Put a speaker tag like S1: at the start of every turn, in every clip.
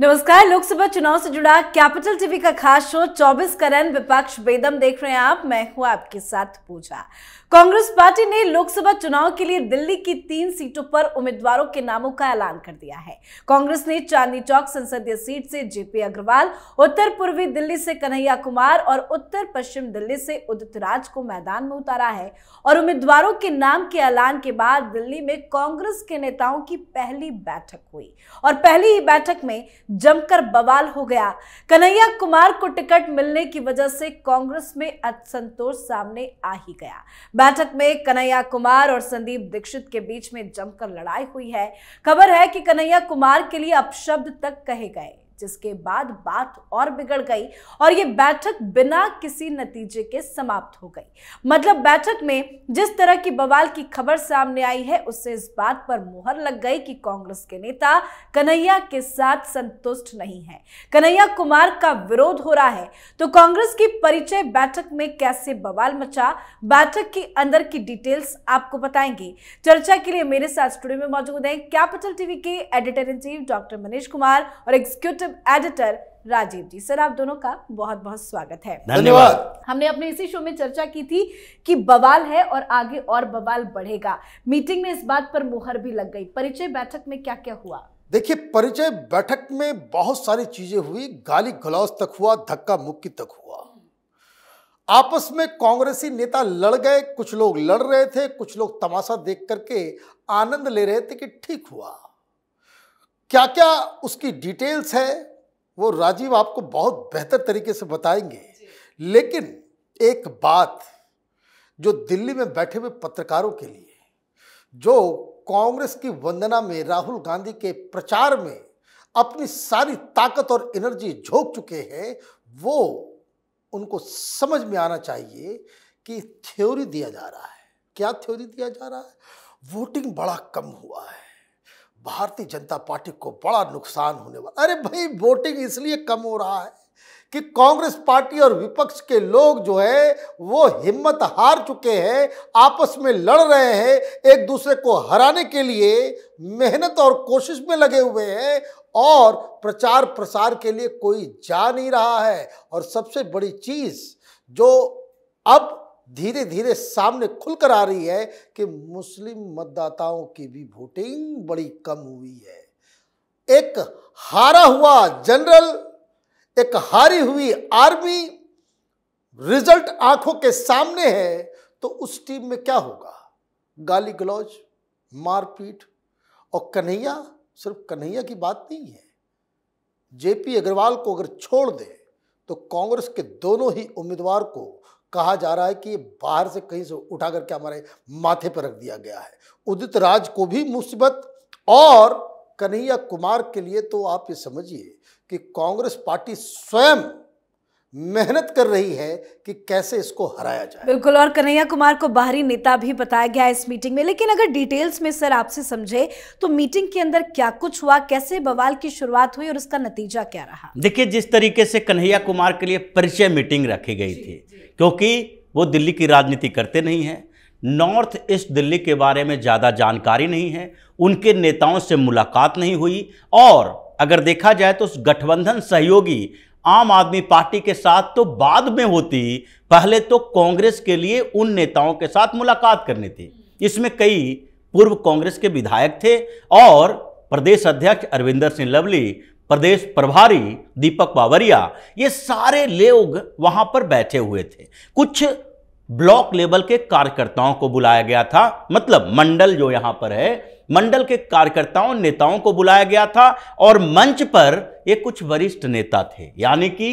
S1: नमस्कार लोकसभा चुनाव से जुड़ा कैपिटल टीवी का खास शो 24 करण विपक्ष बेदम देख रहे हैं आप मैं हूं आपके साथ पूजा कांग्रेस पार्टी ने लोकसभा चुनाव के लिए दिल्ली की तीन सीटों पर उम्मीदवारों के नामों का ऐलान कर दिया है कांग्रेस ने चांदनी चौक संसदीय सीट से जेपी अग्रवाल उत्तर पूर्वी दिल्ली से कन्हैया कुमार और उत्तर पश्चिम दिल्ली से उदित राज को मैदान में उतारा है और उम्मीदवारों के नाम के ऐलान के बाद दिल्ली में कांग्रेस के नेताओं की पहली बैठक हुई और पहली ही बैठक में जमकर बवाल हो गया कन्हैया कुमार को टिकट मिलने की वजह से कांग्रेस में असंतोष सामने आ ही गया बैठक में कन्हैया कुमार और संदीप दीक्षित के बीच में जमकर लड़ाई हुई है खबर है कि कन्हैया कुमार के लिए अपशब्द तक कहे गए जिसके बाद बात और बिगड़ गई और ये बैठक बिना किसी नतीजे के समाप्त हो गई मतलब बैठक में जिस तरह की बवाल की खबर सामने आई है उससे इस बात पर मुहर लग गई कि कांग्रेस के नेता कन्हैया के साथ संतुष्ट नहीं है कन्हैया कुमार का विरोध हो रहा है तो कांग्रेस की परिचय बैठक में कैसे बवाल मचा बैठक के अंदर की डिटेल्स आपको बताएंगे चर्चा के लिए मेरे साथ स्टूडियो में मौजूद है कैपिटल टीवी के editor in chief doctor Manish Kumar और executive executive editor Rajeev ji sir आप दोनों का बहुत बहुत स्वागत है धन्यवाद हमने अपने इसी शो में चर्चा की थी कि बवाल है और आगे और बवाल बढ़ेगा मीटिंग में इस बात पर मुहर भी लग गई परिचय बैठक में क्या क्या हुआ
S2: देखिए परिचय बैठक में बहुत सारी चीजें हुई गाली गलौज तक हुआ धक्का मुक्की तक हुआ आपस में कांग्रेसी नेता लड़ गए कुछ लोग लड़ रहे थे कुछ लोग तमाशा देख करके आनंद ले रहे थे कि ठीक हुआ क्या क्या उसकी डिटेल्स है वो राजीव आपको बहुत बेहतर तरीके से बताएंगे लेकिन एक बात जो दिल्ली में बैठे हुए पत्रकारों के लिए जो कांग्रेस की वंदना में राहुल गांधी के प्रचार में अपनी सारी ताकत और एनर्जी झोंक चुके हैं वो उनको समझ में आना चाहिए कि थ्योरी दिया जा रहा है क्या थ्योरी दिया जा रहा है वोटिंग बड़ा कम हुआ है भारतीय जनता पार्टी को बड़ा नुकसान होने वाला अरे भाई वोटिंग इसलिए कम हो रहा है कि कांग्रेस पार्टी और विपक्ष के लोग जो है वो हिम्मत हार चुके हैं आपस में लड़ रहे हैं एक दूसरे को हराने के लिए मेहनत और कोशिश में लगे हुए हैं और प्रचार प्रसार के लिए कोई जा नहीं रहा है और सबसे बड़ी चीज जो अब धीरे धीरे सामने खुलकर आ रही है कि मुस्लिम मतदाताओं की भी वोटिंग बड़ी कम हुई है एक हारा हुआ जनरल एक हारी हुई आर्मी रिजल्ट आंखों के सामने है तो उस टीम में क्या होगा गाली गलौज मारपीट और कन्हैया सिर्फ कन्हैया की बात नहीं है जेपी अग्रवाल को अगर छोड़ दे तो कांग्रेस के दोनों ही उम्मीदवार को कहा जा रहा है कि बाहर से कहीं से उठा करके हमारे माथे पर रख दिया गया है उदित राज को भी मुसीबत और कन्हैया कुमार के लिए तो आप ये समझिए कि कांग्रेस पार्टी स्वयं मेहनत कर रही है कि कैसे इसको हराया जाए
S1: बिल्कुल और कन्हैया कुमार को बाहरी नेता भी बताया गया इस मीटिंग में लेकिन अगर डिटेल्स में सर आपसे समझे तो मीटिंग के अंदर क्या कुछ हुआ कैसे बवाल की शुरुआत हुई और उसका नतीजा क्या रहा
S3: देखिए जिस तरीके से कन्हैया कुमार के लिए परिचय मीटिंग रखी गई जी, थी जी। क्योंकि वो दिल्ली की राजनीति करते नहीं है नॉर्थ ईस्ट दिल्ली के बारे में ज़्यादा जानकारी नहीं है उनके नेताओं से मुलाकात नहीं हुई और अगर देखा जाए तो उस गठबंधन सहयोगी आम आदमी पार्टी के साथ तो बाद में होती पहले तो कांग्रेस के लिए उन नेताओं के साथ मुलाकात करनी थी इसमें कई पूर्व कांग्रेस के विधायक थे और प्रदेश अध्यक्ष अरविंदर सिंह लवली प्रदेश प्रभारी दीपक बावरिया ये सारे लोग वहां पर बैठे हुए थे कुछ ब्लॉक लेवल के कार्यकर्ताओं को बुलाया गया था मतलब मंडल जो यहां पर है मंडल के कार्यकर्ताओं नेताओं को बुलाया गया था और मंच पर ये कुछ वरिष्ठ नेता थे यानी कि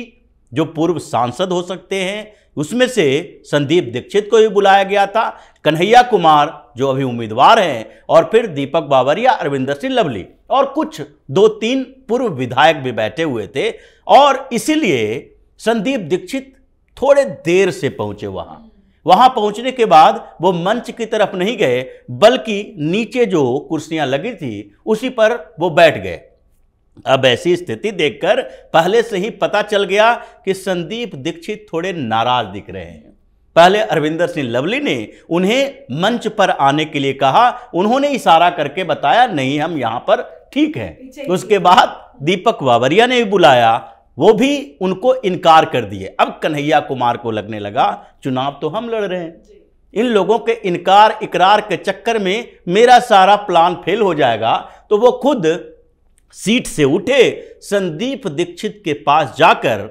S3: जो पूर्व सांसद हो सकते हैं उसमें से संदीप दीक्षित को भी बुलाया गया था कन्हैया कुमार जो अभी उम्मीदवार हैं और फिर दीपक बावरिया अरविंदर सिंह लवली और कुछ दो तीन पूर्व विधायक भी बैठे हुए थे और इसीलिए संदीप दीक्षित थोड़े देर से पहुंचे वहां वहां पहुंचने के बाद वो मंच की तरफ नहीं गए बल्कि नीचे जो कुर्सियां लगी थी उसी पर वो बैठ गए अब ऐसी स्थिति देखकर पहले से ही पता चल गया कि संदीप दीक्षित थोड़े नाराज दिख रहे हैं पहले अरविंदर सिंह लवली ने उन्हें मंच पर आने के लिए कहा उन्होंने इशारा करके बताया नहीं हम यहां पर ठीक है उसके बाद दीपक वावरिया ने भी बुलाया वो भी उनको इनकार कर दिए अब कन्हैया कुमार को लगने लगा चुनाव तो हम लड़ रहे हैं इन लोगों के इनकार इकरार के चक्कर में मेरा सारा प्लान फेल हो जाएगा तो वो खुद सीट से उठे संदीप दीक्षित के पास जाकर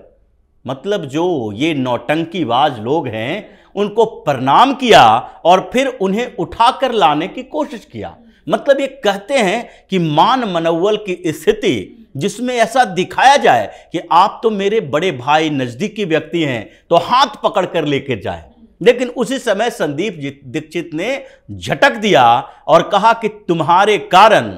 S3: मतलब जो ये नौटंकीबाज लोग हैं उनको प्रणाम किया और फिर उन्हें उठाकर लाने की कोशिश किया मतलब ये कहते हैं कि मान मनोवल की स्थिति जिसमें ऐसा दिखाया जाए कि आप तो मेरे बड़े भाई नज़दीकी व्यक्ति हैं तो हाथ पकड़ कर लेकर जाए लेकिन उसी समय संदीप दीक्षित ने झटक दिया और कहा कि तुम्हारे कारण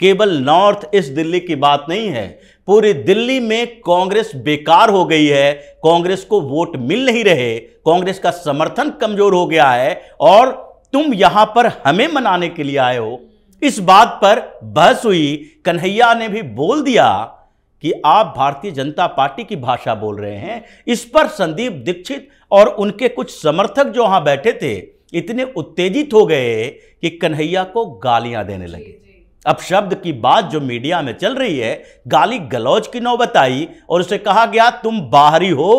S3: केवल नॉर्थ ईस्ट दिल्ली की बात नहीं है पूरी दिल्ली में कांग्रेस बेकार हो गई है कांग्रेस को वोट मिल नहीं रहे कांग्रेस का समर्थन कमजोर हो गया है और तुम यहां पर हमें मनाने के लिए आए हो इस बात पर बहस हुई कन्हैया ने भी बोल दिया कि आप भारतीय जनता पार्टी की भाषा बोल रहे हैं इस पर संदीप दीक्षित और उनके कुछ समर्थक जो वहां बैठे थे इतने उत्तेजित हो गए कि कन्हैया को गालियां देने लगे अब शब्द की बात जो मीडिया में चल रही है गाली गलौज की नौबत आई और उसे कहा गया तुम बाहरी हो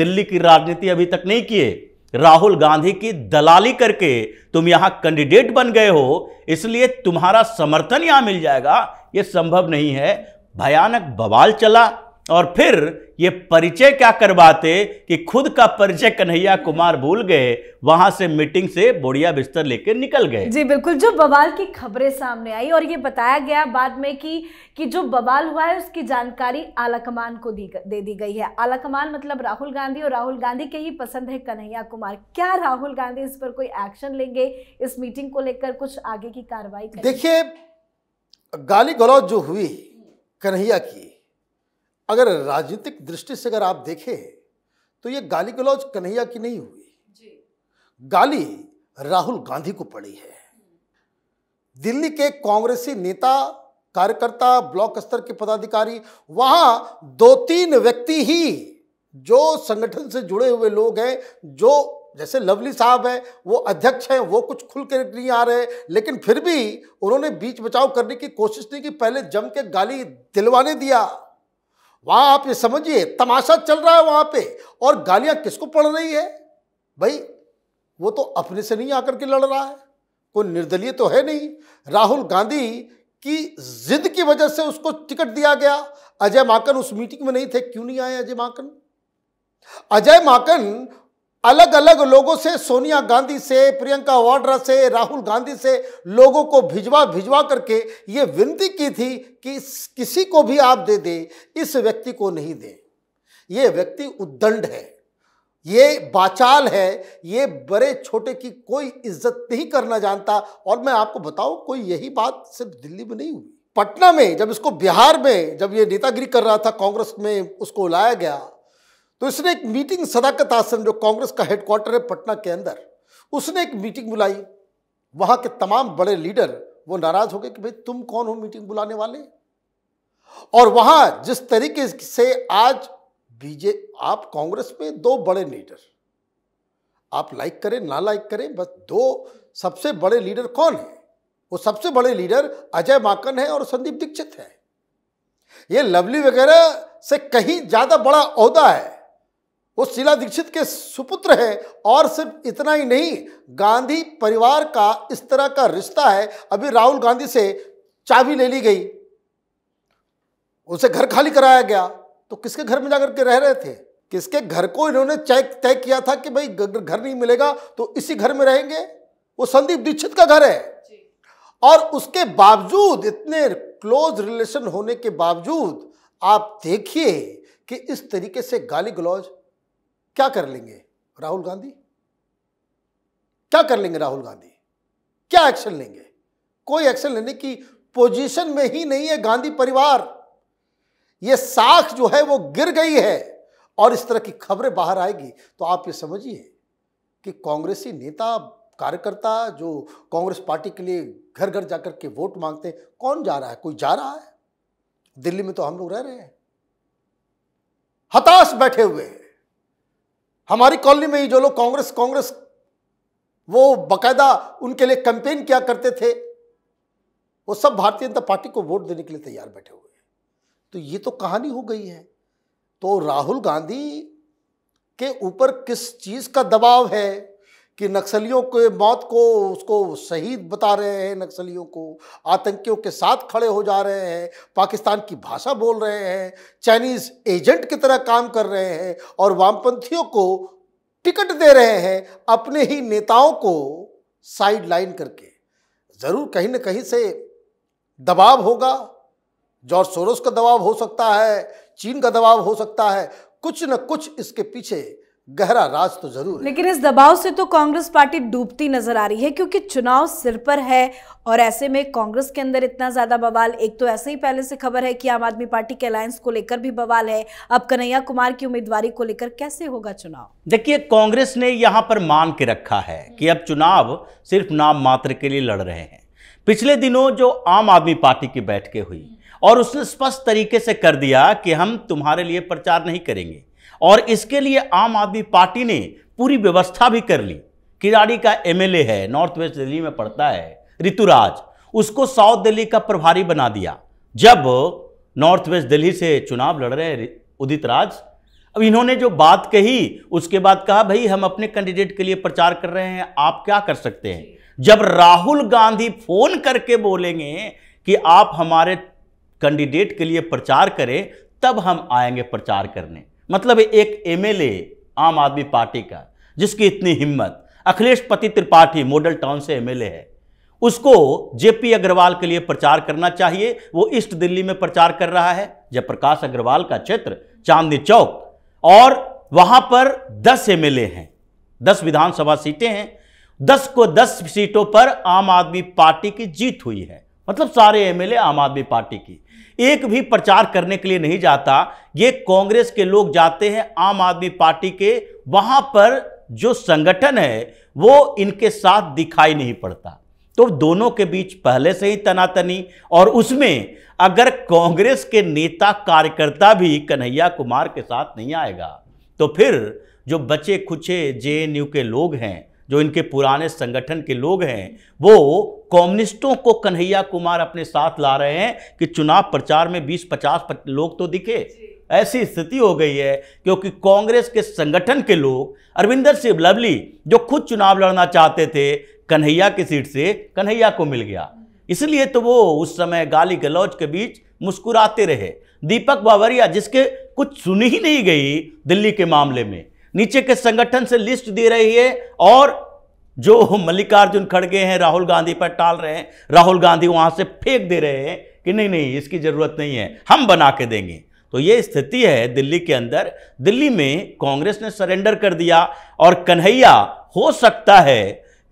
S3: दिल्ली की राजनीति अभी तक नहीं किए राहुल गांधी की दलाली करके तुम यहां कैंडिडेट बन गए हो इसलिए तुम्हारा समर्थन यहां मिल जाएगा यह संभव नहीं है भयानक बवाल चला और फिर ये परिचय क्या करवाते कि खुद का परिचय कन्हैया कुमार भूल गए वहां से मीटिंग से बोड़िया बिस्तर लेकर निकल गए
S1: जी बिल्कुल जो बवाल की खबरें सामने आई और ये बताया गया बाद में कि कि जो बवाल हुआ है उसकी जानकारी आला कमान को दी दे दी गई है आला कमान मतलब राहुल गांधी और राहुल गांधी के ही पसंद है कन्हैया कुमार क्या राहुल गांधी इस पर कोई एक्शन लेंगे इस मीटिंग को लेकर कुछ आगे की कार्रवाई देखिए
S2: गाली गलौज जो हुई कन्हैया की अगर राजनीतिक दृष्टि से अगर आप देखें तो ये गाली गलौज कन्हैया की नहीं हुई गाली राहुल गांधी को पड़ी है दिल्ली के कांग्रेसी नेता कार्यकर्ता ब्लॉक स्तर के पदाधिकारी वहां दो तीन व्यक्ति ही जो संगठन से जुड़े हुए लोग हैं जो जैसे लवली साहब है वो अध्यक्ष हैं वो कुछ खुल के नहीं आ रहे लेकिन फिर भी उन्होंने बीच बचाव करने की कोशिश नहीं की पहले जम के गाली दिलवाने दिया वहाँ आप ये समझिए तमाशा चल रहा है वहाँ पे और गालियाँ किसको पड़ रही है भाई वो तो अपने से नहीं आकर के लड़ रहा है कोई निर्दलीय तो है नहीं राहुल गांधी की जिद की वजह से उसको टिकट दिया गया अजय माकन उस मीटिंग में नहीं थे क्यों नहीं आए अजय माकन अजय माकन अलग अलग लोगों से सोनिया गांधी से प्रियंका वाड्रा से राहुल गांधी से लोगों को भिजवा भिजवा करके ये विनती की थी कि किसी को भी आप दे दें इस व्यक्ति को नहीं दें ये व्यक्ति उद्दंड है ये बाचाल है ये बड़े छोटे की कोई इज्जत नहीं करना जानता और मैं आपको बताऊं कोई यही बात सिर्फ दिल्ली में नहीं हुई पटना में जब इसको बिहार में जब ये नेतागिरी कर रहा था कांग्रेस में उसको लाया गया तो इसने एक मीटिंग सदाकत आसन जो कांग्रेस का हेडक्वार्टर है पटना के अंदर उसने एक मीटिंग बुलाई वहां के तमाम बड़े लीडर वो नाराज हो गए कि भाई तुम कौन हो मीटिंग बुलाने वाले और वहां जिस तरीके से आज बीजे आप कांग्रेस में दो बड़े लीडर आप लाइक करें ना लाइक करें बस दो सबसे बड़े लीडर कौन है वो सबसे बड़े लीडर अजय माकन है और संदीप दीक्षित है ये लवली वगैरह से कहीं ज़्यादा बड़ा अहदा है वो शीला दीक्षित के सुपुत्र हैं और सिर्फ इतना ही नहीं गांधी परिवार का इस तरह का रिश्ता है अभी राहुल गांधी से चाबी ले ली गई उसे घर खाली कराया गया तो किसके घर में जाकर के रह रहे थे किसके घर को इन्होंने चेक तय किया था कि भाई घर नहीं मिलेगा तो इसी घर में रहेंगे वो संदीप दीक्षित का घर है और उसके बावजूद इतने क्लोज रिलेशन होने के बावजूद आप देखिए कि इस तरीके से गाली गलौज क्या कर लेंगे राहुल गांधी क्या कर लेंगे राहुल गांधी क्या एक्शन लेंगे कोई एक्शन लेने की पोजीशन में ही नहीं है गांधी परिवार ये साख जो है वो गिर गई है और इस तरह की खबरें बाहर आएगी तो आप ये समझिए कि कांग्रेसी नेता कार्यकर्ता जो कांग्रेस पार्टी के लिए घर घर जाकर के वोट मांगते हैं कौन जा रहा है कोई जा रहा है दिल्ली में तो हम लोग रह रहे हैं हताश बैठे हुए हैं हमारी कॉलोनी में ही जो लोग कांग्रेस कांग्रेस वो बकायदा उनके लिए कैंपेन किया करते थे वो सब भारतीय जनता पार्टी को वोट देने के लिए तैयार बैठे हुए हैं तो ये तो कहानी हो गई है तो राहुल गांधी के ऊपर किस चीज़ का दबाव है कि नक्सलियों के मौत को उसको शहीद बता रहे हैं नक्सलियों को आतंकियों के साथ खड़े हो जा रहे हैं पाकिस्तान की भाषा बोल रहे हैं चाइनीज एजेंट की तरह काम कर रहे हैं और वामपंथियों को टिकट दे रहे हैं अपने ही नेताओं को साइड लाइन करके ज़रूर कहीं ना कहीं से दबाव होगा जॉर्ज सोरोस का दबाव हो सकता है चीन का दबाव हो सकता है कुछ न कुछ इसके पीछे गहरा राज तो जरूर लेकिन
S1: इस दबाव से तो कांग्रेस पार्टी डूबती नजर आ रही है क्योंकि चुनाव सिर पर है और ऐसे में कांग्रेस के अंदर इतना ज्यादा बवाल एक तो ऐसे ही पहले से खबर है कि आम आदमी पार्टी के अलायंस को लेकर भी बवाल है अब कन्हैया कुमार की उम्मीदवारी को लेकर कैसे होगा चुनाव
S3: देखिए कांग्रेस ने यहाँ पर मान के रखा है कि अब चुनाव सिर्फ नाम मात्र के लिए लड़ रहे हैं पिछले दिनों जो आम आदमी पार्टी की बैठकें हुई और उसने स्पष्ट तरीके से कर दिया कि हम तुम्हारे लिए प्रचार नहीं करेंगे और इसके लिए आम आदमी पार्टी ने पूरी व्यवस्था भी कर ली किराड़ी का एमएलए है नॉर्थ वेस्ट दिल्ली में पड़ता है ऋतुराज उसको साउथ दिल्ली का प्रभारी बना दिया जब नॉर्थ वेस्ट दिल्ली से चुनाव लड़ रहे उदित राज अब इन्होंने जो बात कही उसके बाद कहा भाई हम अपने कैंडिडेट के लिए प्रचार कर रहे हैं आप क्या कर सकते हैं जब राहुल गांधी फोन करके बोलेंगे कि आप हमारे कैंडिडेट के लिए प्रचार करें तब हम आएंगे प्रचार करने मतलब एक एमएलए आम आदमी पार्टी का जिसकी इतनी हिम्मत अखिलेश पति त्रिपाठी मॉडल टाउन से एमएलए है उसको जेपी अग्रवाल के लिए प्रचार करना चाहिए वो ईस्ट दिल्ली में प्रचार कर रहा है जयप्रकाश अग्रवाल का क्षेत्र चांदनी चौक और वहां पर 10 एमएलए हैं 10 विधानसभा सीटें हैं 10 को 10 सीटों पर आम आदमी पार्टी की जीत हुई है मतलब सारे एमएलए आम आदमी पार्टी की एक भी प्रचार करने के लिए नहीं जाता ये कांग्रेस के लोग जाते हैं आम आदमी पार्टी के वहां पर जो संगठन है वो इनके साथ दिखाई नहीं पड़ता तो दोनों के बीच पहले से ही तनातनी और उसमें अगर कांग्रेस के नेता कार्यकर्ता भी कन्हैया कुमार के साथ नहीं आएगा तो फिर जो बचे खुचे जे के लोग हैं जो इनके पुराने संगठन के लोग हैं वो कम्युनिस्टों को कन्हैया कुमार अपने साथ ला रहे हैं कि चुनाव प्रचार में 20-50 लोग तो दिखे ऐसी स्थिति हो गई है क्योंकि कांग्रेस के संगठन के लोग अरविंदर सिंह लवली जो खुद चुनाव लड़ना चाहते थे कन्हैया की सीट से कन्हैया को मिल गया इसलिए तो वो उस समय गाली गलौज के बीच मुस्कुराते रहे दीपक बावरिया जिसके कुछ सुनी ही नहीं गई दिल्ली के मामले में नीचे के संगठन से लिस्ट दे रही है और जो मल्लिकार्जुन खड़गे हैं राहुल गांधी पर टाल रहे हैं राहुल गांधी वहां से फेंक दे रहे हैं कि नहीं नहीं इसकी जरूरत नहीं है हम बना के देंगे तो ये स्थिति है दिल्ली के अंदर दिल्ली में कांग्रेस ने सरेंडर कर दिया और कन्हैया हो सकता है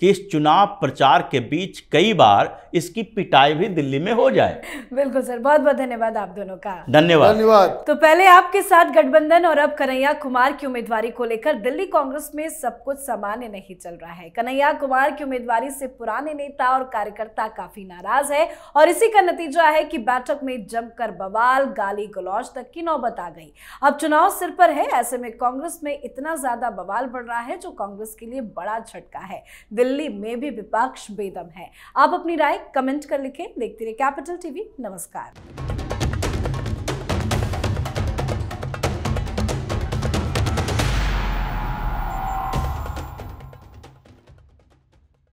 S3: कि इस चुनाव प्रचार के बीच कई बार इसकी पिटाई भी दिल्ली में हो जाए
S1: बिल्कुल सर बहुत बहुत धन्यवाद आप दोनों का धन्यवाद धन्यवाद तो पहले आपके साथ गठबंधन और अब कन्हैया कुमार की उम्मीदवारी को लेकर दिल्ली कांग्रेस में सब कुछ सामान्य नहीं चल रहा है कन्हैया कुमार की उम्मीदवारी से पुराने नेता और कार्यकर्ता काफी नाराज है और इसी का नतीजा है की बैठक में जमकर बवाल गाली गलौज तक की नौबत आ गई अब चुनाव सिर पर है ऐसे में कांग्रेस में इतना ज्यादा बवाल बढ़ रहा है जो कांग्रेस के लिए बड़ा झटका है दिल्ली दिल्ली में भी विपक्ष बेदम है आप अपनी राय कमेंट कर लिखें देखते रहे कैपिटल टीवी नमस्कार